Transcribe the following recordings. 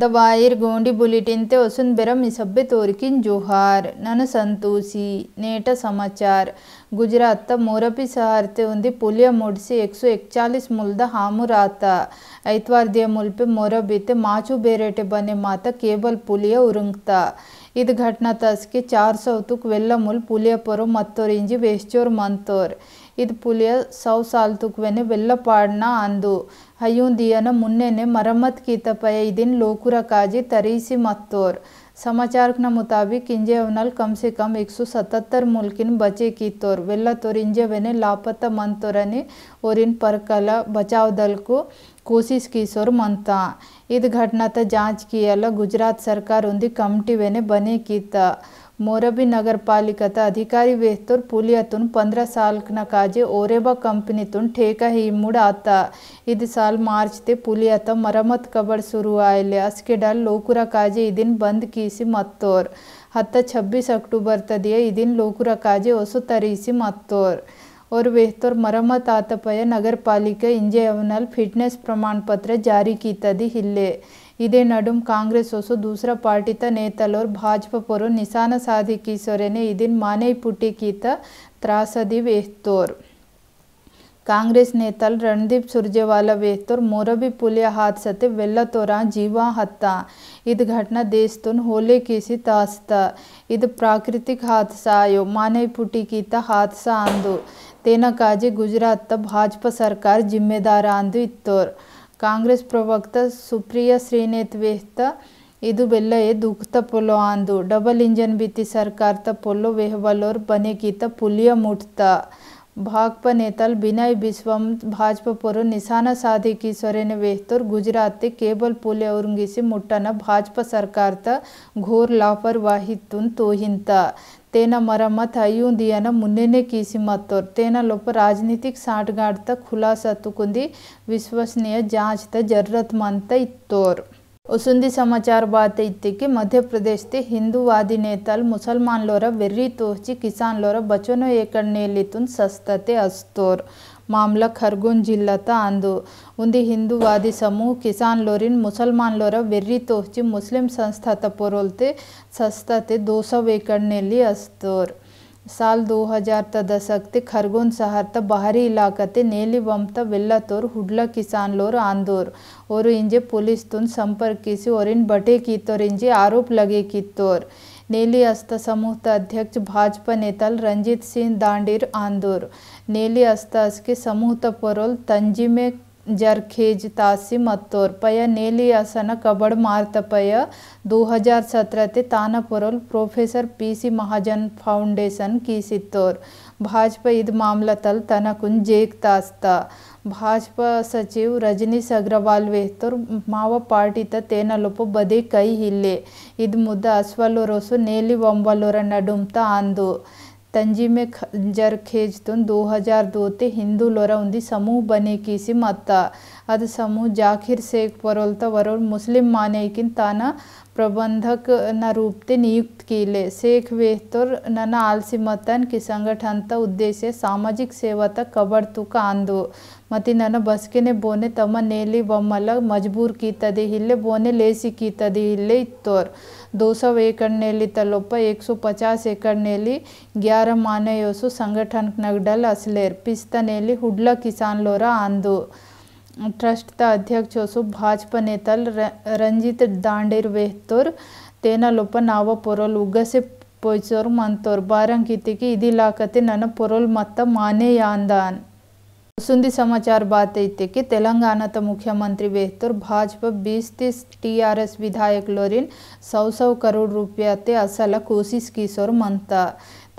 ದವಾಯಿರ್ ಗೋಂಡಿ ಬುಲೆಟಿನ್ತೆ ವಸುಂಧೆರ ಮಿಸಬ್ಬೆ ತೋರಿಕಿನ್ ಜೋಹಾರ್ ನಾನು ಸಂತೋಷಿ ನೇಟ ಸಮಾಚಾರ್ ಗುಜರಾತ್ದ ಮೂರಪಿ ಸಹಾರ್ತೆ ಉಂದಿ ಪುಲಿಯ ಮೂಡಿಸಿ ಎಕ್ಸು ಎಕ್ಚಾಲಿಸ್ ಮುಲ್ದ ಹಾಮುರಾತ ಐತ್ವಾರ್ದಿಯ ಮುಲ್ಪೆ ಮೊರಬಿತೆ ಮಾಚು ಬೇರೇಟೆ ಬನೆ ಮಾತ ಕೇಬಲ್ ಪುಲಿಯ ಉರುಂಗ್ತ ಇದು ಘಟನಾ ತಸ್ಕೆ ಚಾರ್ ಸೌತುಕ್ ವೆಲ್ಲ ಮುಲ್ ಪುಲಿಯ ಪೊರು ಮತ್ತೋರಿಂಜಿ ವೇಶ್ಚೋರ್ ಮಂತೋರ್ ಇದು ಪುಲಿಯ ಸೌ ಸಾಲ್ತುಕ್ವೆನೆ ವೆಲ್ಲ ಪಾಡ್ನ ಅಂದು ಹಯೂಂಡಿಯನ ಮುನ್ನೆನೆ ಮರಮ್ಮತ್ ಕಿತಪಯಿದಿನ ಲೋಕುರ ಕಾಜಿ ತರೀಸಿ ಮತ್ತೋರ್ ಸಮಾಚಾರಕನ मुताबिक ಇಂಜೇವನಲ್ ಕಮ್ಸಿಕಮ್ 177 ಮುಲ್ಕಿನ್ ಬಚೇ ಕಿ ತೋರ್ ವೆಲ್ಲ ತೋರಿಂಜೇವನೆ लापता ಮಂತರನೆ ಒರಿನ್ ಪರಕಲ ಬಚಾವ್ ದಲ್ಕು ಕೋಶಿಷ್ ಕೀಸೋರ್ ಮಂತಾ ಈದ್ ಘಟನಾತ ಜಾଞಚ್ ಕಿಯಲ್ಲ ಗುಜರಾತ್ ಸರ್ಕಾರ ಉಂದಿ ಕಮಿಟಿ ವೆನೆ ಬನೇ ಕಿತಾ मोरबी नगरपालिकाता अधिकारी वेस्तोर पुलियतुन पंद्रह साल काजे ओरेबा कंपनी तुन ठेका ही मुड़ आता इध साल मार्च ते पुलिया पुलियत मरम्मत कबड़ शुरू आयले अस्के डल लोकुरा काजे इदिन बंद कीसी मत्तोर हत्ता छब्बीस अक्टूबर तदिया इदिन लोकुरा काजे ओसु तरीसी मत्तोर और वेहतोर मरम्मत आतपय नगर पालिका इंजेवनल फिटनेस प्रमाण पत्र जारी की तदी हिल्ले ಇದೇ ನಡುಮ್ ಕಾಂಗ್ರೆಸ್ ಹೊಸು ದೂಸರ ಪಾರ್ಟಿತ ನೇತಲೋರ್ ಭಾಜಪಾ ಪೊರು ನಿಸಾನ ಸಾಧಿಕಿ ಸೊರೆನೆ ಇದಿನ್ ಮಾನೆ ಪುಟಿ ಕೀತ ತ್ರಾಸದಿ ವೇಹ್ತೋರ್ ಕಾಂಗ್ರೆಸ್ ನೇತಲ್ ರಣದೀಪ್ ಸುರ್ಜೇವಾಲ ವೇಹ್ತೋರ್ ಮೊರಬಿ ಪುಲಿಯ ಹಾದ್ಸತೆ ವೆಲ್ಲತೋರ ಜೀವ ಹತ್ತ ಇದು ಘಟನಾ ದೇಶತುನ್ ಹೋಲೆ ಕೀಸಿ ತಾಸ್ತ ಇದು ಪ್ರಾಕೃತಿಕ ಹಾದ್ಸ ಆಯೋ ಮಾನೆ ಪುಟಿ ಕೀತ ಹಾದ್ಸ ಅಂದು ತೇನ ಕಾಜಿ ಗುಜರಾತ್ ಭಾಜಪಾ ಸರ್ಕಾರ ಜಿಮ್ಮೆದಾರ ಅಂದು ಇತ್ತೋರ್ कांग्रेस प्रवक्ता सुप्रिया श्रीनेत वेत इदु 벨లే దుక్త పొలాండు डबल इंजन 비తి সরকার త పొల్ల వేహ బలర్ बनेกี త పులియ ముట భాజప నేతల్ వినయ బిశ్వం భాజప పురు నిశాన సాధి కీశరేన వేతుర్ గుజరాత్ కేబల్ పొలే అవర్ంగేసి ముట్టన భాజప সরকার త ఘోర్ లాపర్వాహి తుం తోహింత તેના મરામત అయ్యుందియన మున్నెనే కీసిమత్తోర్ తేనలోపు రాజనీతిక సాటగాడత विश्वसनीय విశ్వసనీయ జాంచత జరరత్మంత ఇత్తోర్ उसुंदी समाचार बात इतने कि मध्य प्रदेश के हिंदूवादी नेताल मुसलमान लोर वेर्री तोची किसान लोर बचनो एकड़ नेलितुन सस्तते अस्तोर मामला खरगोन जिला अंदु उन्दी हिंदूवादी समूह किसान लोरिन मुसलमान लोर बेर्री तोहची मुस्लिम संस्था तपोरोलते सस्ताते दो सौ एकड़ नेली अस्तोर साल 2000 ತ ದಶಕ್ತಿ ಖರ್ಗೋನ್ ಸಹರ್ತ ಬಹರಿ ಇಲಾಖತೆ ನೇಲಿ ವಂತ ವೆಲ್ಲತೋರ್ ಹುಡ್ಲ ಕಿಸಾನ್ಲೋರ್ ಆಂದೋರ್ ಅವರು ಇಂಜೆ ಪೊಲೀಸ್ ತುನ್ ಸಂಪರ್ಕಿಸಿ ಅವರಿನ್ ಬಟೆ ಕಿತ್ತೋರ್ ಇಂಜೆ ಆರೋಪ್ ಲಗೆ ಕಿತ್ತೋರ್ नेली अस्त समूह अध्यक्ष भाजपा नेता रंजीत सिंह दांडीर आंदूर नेली अस्त के समूह पोरोल तंजीमे जर्खेज तासी अत्तोर पय नेली असन कबड़ मारतपय 2017 ते तानापुरल प्रोफेसर पीसी महाजन फाउंडेशन की सित्तोर भाजपा इद मामला तल तनकुन जेक तास्ता ಭಾಜಪಾ ಸಚಿವ್ ರಜನೀಶ್ ಅಗ್ರವಾಲ್ ವೇತೋರ್ ಮಾವ ಪಾಟಿತ ತೇನಲುಪು ಬದಿ ಕೈ ಹಿಲ್ಲೆ ಇದು ಮುದ್ದ ಅಸ್ವಲು ನೇಲಿ ಒಂಬಲೂರ ನಡುಮ್ತ ಆಂದು ತಂಜಿಮೆ ಖಂಜರ್ ಖೇಜ್ತುನ್ ದೋ ಹಜಾರ್ ದೋತೆ ಹಿಂದೂ ಲೊರ ಉಂದಿ ಸಮೂಹ ಬನಿ ಕೀಸಿ ಮತ್ತ ಅದು ಸಮೂಹ ಜಾಕಿರ್ ಸೇಖ್ ಬರೋಲ್ತ ವರೋಲ್ ಮುಸ್ಲಿಂ ಮಾನೇಕಿನ್ ತಾನ ಪ್ರಬಂಧಕನ ರೂಪತೆ ನಿಯುಕ್ತಕೀಲೆ ಸೇಖ್ ವೇಹ್ತೋರ್ ನನ್ನ ಆಲ್ಸಿ ಮತನ್ ಕಿ ಸಂಘಟನತ ಉದ್ದೇಶ ಸಾಮಾಜಿಕ ಸೇವತ ಕಬರ್ ತೂಕ ಅಂದು ಮತಿ ನನ್ನ ಬಸ್ಕೆನೆ ಬೋನೆ ತಮ್ಮ ನೇಲಿ ಬೊಮ್ಮಲ ಮಜಬೂರ್ ಕೀತದೆ ಇಲ್ಲೆ ಬೋನೆ ಲೇಸಿ ಕೀತದೆ ಇಲ್ಲೆ ಇತ್ತೋರ್ दो सौ एकड़ नेली तलोप एक सौ पचास एकड़ नेली ग्यारह माने योसु संगठन नगडल असलेर पिस्ता नेली हुडला किसान लोरा आंदू ટ્રસ્ટના અધ્યક્ષોસુ ಭಾಜಪನೇತಲ್ ರಂಜಿತ್ ದಾಂಡಿರ್ವೆಹ್ತೋರ್ ತೇನ ಲೊಪ ನಾವ ಪೊರೋಲ್ ಉಗಸೆ ಪೊಯ್ಸೋರ್ ಮಂತೋರ್ ಬಾರಂಕಿತಿಗೆ ಇದಿಲಾಕತೆ ನನ್ನ ಪೊರೋಲ್ ಮತ್ತ ಮಾನೆಯಾಂದಾನ್ ಸುಂದಿ समाचार बात ಐತೆ कि तेलंगाना ತ ಮುಖ್ಯಮಂತ್ರಿ ವೆಹ್ತೋರ್ ಭಾಜಪ बीस तीस टीआरएस विधायक लोरिन सौ सौ करोड़ रुपया ते असल कोशिश की सोर मनता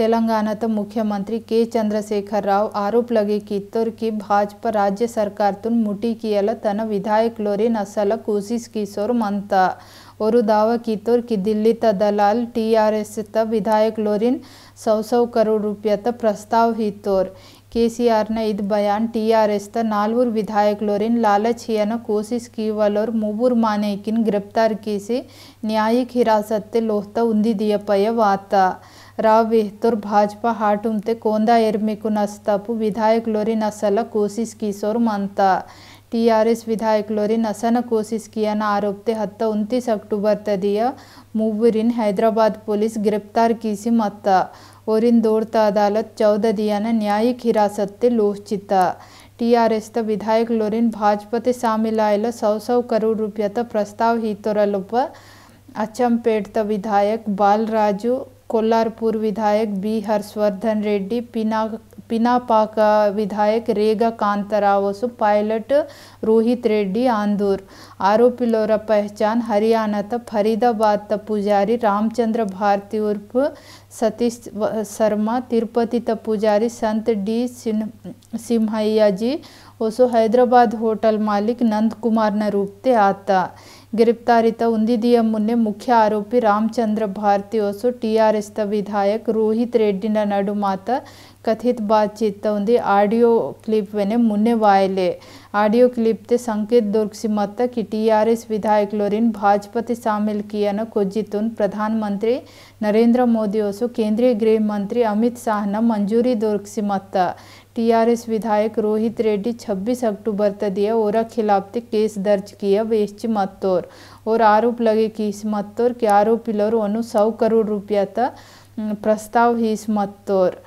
तो मुख्यमंत्री के चंद्रशेखर राव आरोप लगे की तुर्की भाजपा राज्य सरकारतून मुठी केलं तन विधायकलोरी नसल कोशिश किशोर म्हणता और दावा कीतोर की दिल्ली त दलाल टी आर एस त विधायक लोरिन सौ सौ करोड़ रुपया त प्रस्ताव ही तोर के सी आर ने इद बयान टी आर एस त नालूर विधायक लोरिन लालच हियन कोशिश की वल और मुबूर किन गिरफ्तार की से न्यायिक हिरासत लोहता उन्दी दिया पय वाता राव बेहतूर भाजपा हाटुमते कोंदा एर्मिकु नस्तापु विधायक लोरी नसल कोशिश किशोर मंता टीआरएस विधायक लोरी नसन कोशिश आरोप आरोपते हत उन्तीस अक्टूबर तदिया मुवरीन हैदराबाद पुलिस गिरफ्तार किसी मत्ता और इन दौड़त अदालत चौदह दिया ने न्यायिक हिरासत ते लोचिता टीआरएस त विधायक लोरीन भाजपा ते शामिल आयल सौ सौ करोड़ रुपया त प्रस्ताव हितोरल उप अच्छम पेट त विधायक बालराजू कोल्हारपुर विधायक बी हर्षवर्धन रेड्डी पिना पिनापाक विधायक रेगा कांतरावसु पायलट रोहित रेड्डी आंदूर आरोप पहचान हरियाणा फरीदाबाद पुजारी रामचंद्र भारती उर्फ सतीश शर्मा तिरुपति पुजारी संत डी सिंहैया जी ओसो हैदराबाद होटल मालिक नंद कुमार रूपते आता गिरफ्तारित तो ಮುನ್ನೆ ಮುಖ್ಯ मुख्य ರಾಮಚಂದ್ರ रामचंद्र भारती ಟಿ टीआरएस विधायक रोहित ರೋಹಿತ್ ना कथित बातचीत उन्दी आडियो क्लिप वेने मुन्ने वायले आडियो क्लिप ते संकेत दुर्गसीमत की टीआरएस विधायक लोरिन भाजपति शामिल किया कोजितुन प्रधानमंत्री नरेंद्र मोदी ओसु केंद्रीय गृह मंत्री अमित शाह न मंजूरी दुर्गसीमत टीआरएस विधायक रोहित रेड्डी 26 अक्टूबर तक दिया और खिलाफ केस दर्ज किया वेस्ट मत्तौर और आरोप लगे कि इस मत्तौर के आरोपी लोरू सौ करोड़ रुपया था प्रस्ताव ही इस मत्तौर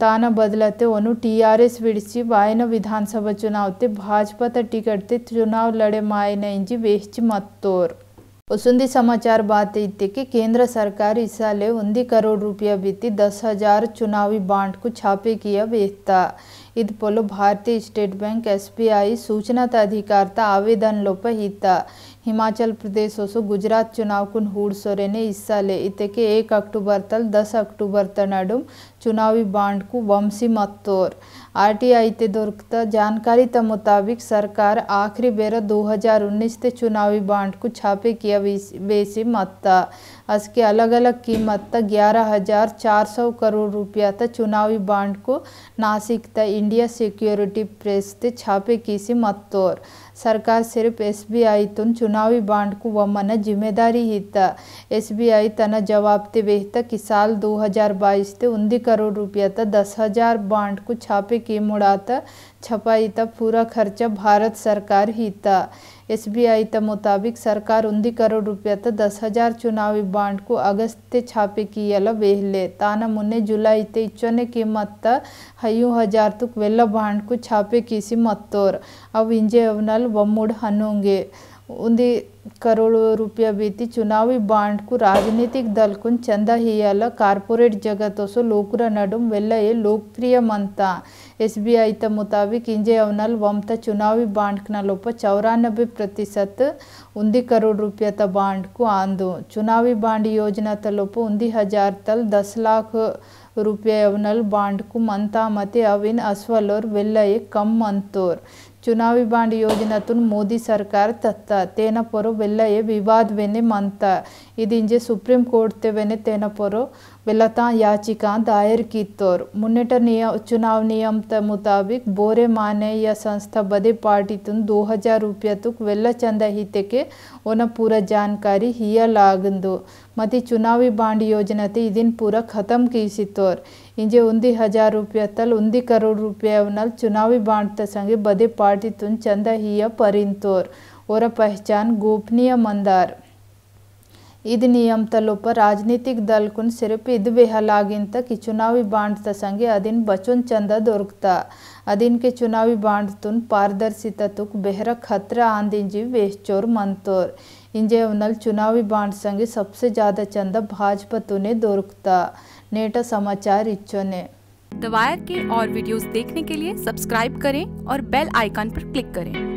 तान बदलते वनु टीआरएस विड़ची वायन विधानसभा चुनाव ते भाजपा त टिकट ते चुनाव लड़े मायने इंजी वेस्ट मत्तौर वसुंधि समाचार बात इतिके केंद्र सरकारी साले वी करोड़ रुपया बीती दस हजार चुनावी बांड को छापे किया बेहता इत पोलो भारतीय स्टेट बैंक एसबीआई सूचना ताधिकारता आवेदन लोप हिता हिमाचल प्रदेश गुजरात ओसु ಗುಜರಾತ್ ಚುನಾವಕ್ಕೂ ಹೂಡ್ಸೋರೇನೆ ಇಸ್ಸಾಲೆ ಇದಕ್ಕೆ एक अक्टूबर तल दस अक्टूबर तनाडुम चुनावी बांड को वंशी मत्तोर आर टी आई ते दुर्कता जानकारी के मुताबिक सरकार आखिरी बेरा 2019 ते चुनावी बांड को छापे किया बेसी मत्ता इसके अलग अलग कीमत तक ग्यारह हजार चार सौ करोड़ रुपया तक चुनावी बांड को नासिक त इंडिया सिक्योरिटी प्रेस ते छापे किसी मत्तोर सिर्फ एस बी आई ಐ चुनावी बांड को वमन जिम्मेदारी हित एस बी आई तना जवाबते बेहता कि साल 2022 ते उन्दी करोड़ रुपया तक दस हजार बांड को छापे के मुड़ाता छपाई त पूरा खर्चा भारत सरकार ही था एस बी मुताबिक सरकार उन्दी करोड़ रुपया त दस हजार चुनावी बांड को अगस्त ते छापे कियल बेहले ताना मुन्ने जुलाई ते इचने कीमत त हयू हजार तुक वेला बांड को छापे किसी मत्तोर अब इंजे अवनल बम्मुड़ हनोंगे ಒಂದೇ ಕರೋಳು ರೂಪಾಯಿ ಬೇತಿ ಚುನಾವಿ ಬಾಂಡ್ಕು ರಾಜನೀತಿಕ ದಲ್ಕು ಚಂದ ಹೀಯಲ್ಲ ಕಾರ್ಪೊರೇಟ್ ಜಗತ್ತೊಸು ಲೋಕರ ನಡುಮ್ ವೆಲ್ಲಯೇ ಲೋಕಪ್ರಿಯ ಮಂತ ಎಸ್ ಬಿ ಐ ತ ಮುತಾಬಿಕ್ ಇಂಜೆ ಅವನಲ್ಲಿ ವಂತ ಚುನಾವಿ ಬಾಂಡ್ಕ್ನ ಲೋಪ ಚೌರಾನಬೆ ಪ್ರತಿಶತ ಉಂದಿ ಕರೋಡ್ ರೂಪಾಯಿ ತ ಬಾಂಡ್ಕು ಆಂದು ಚುನಾವಿ ಬಾಂಡ್ ಯೋಜನಾ ತ ಲೋಪ ಉಂದಿ ಹಜಾರ್ ತಲ್ ದಸ್ ಲಾಖ್ ರೂಪಾಯಿ ಅವನಲ್ಲಿ ಬಾಂಡ್ಕು ಮಂತ ಮತ್ತೆ ಅವಿನ ಅಸ್ವಲೋರ್ ವೆಲ್ಲಯೇ ಕಮ್ ಅಂತೋರ್ ಚುನಾವಿ ಬಾಂಡಿ ಯೋಜನತ್ ಮೋದಿ ಸರ್ಕಾರ ತತ್ತ ತೇನಪೊರೋ ಬೆಲ್ಲಯ್ಯ ವಿವಾದವೇನೆ ಮಂತ ಇದಿಂಜೆ ಸುಪ್ರೀಂ ಕೋರ್ಟ್ ತೆವೆನೆ ತೇನಪೊರು ಬೆಲತಾ ಯಾಚಿಕಾ ದಾಯರ್ ಕಿತ್ತೋರ್ ಮುನ್ನೆಟ ನಿಯ ಚುನಾವ್ ನಿಯಮದ मुताबिक बोरे ಮಾನೆ या संस्था बदे पार्टी तुन दो हजार रुपया तुक वेल चंद हिते के ओना पूरा जानकारी हिया लागंदो मति चुनावी बांड योजना ते इदिन पूरा खत्म की तोर इंजे उन्दी हजार रुपये तल उन्दी करोड़ रुपये नल चुनावी बांड त बदे पार्टी तुन चंदा हिया परिंतोर ओरा पहचान गोपनीय मंदार इध नियम तलोप राजनीतिक दल को सिर्फ इध बेहलांत कि चुनावी बांड तसंगे अदीन बचुन चंद दोरकता अदीन के चुनावी बांड तुन पारदर्शिता तुक बेहरा खतरा आंदिंजी वेशचोर मंतोर इंजे उनल चुनावी बांड संगे सबसे ज़्यादा चंदा भाजपा तुने दोरकता नेटा समाचार इच्छो ने द के और वीडियोस देखने के लिए सब्सक्राइब करें और बेल आइकन पर क्लिक करें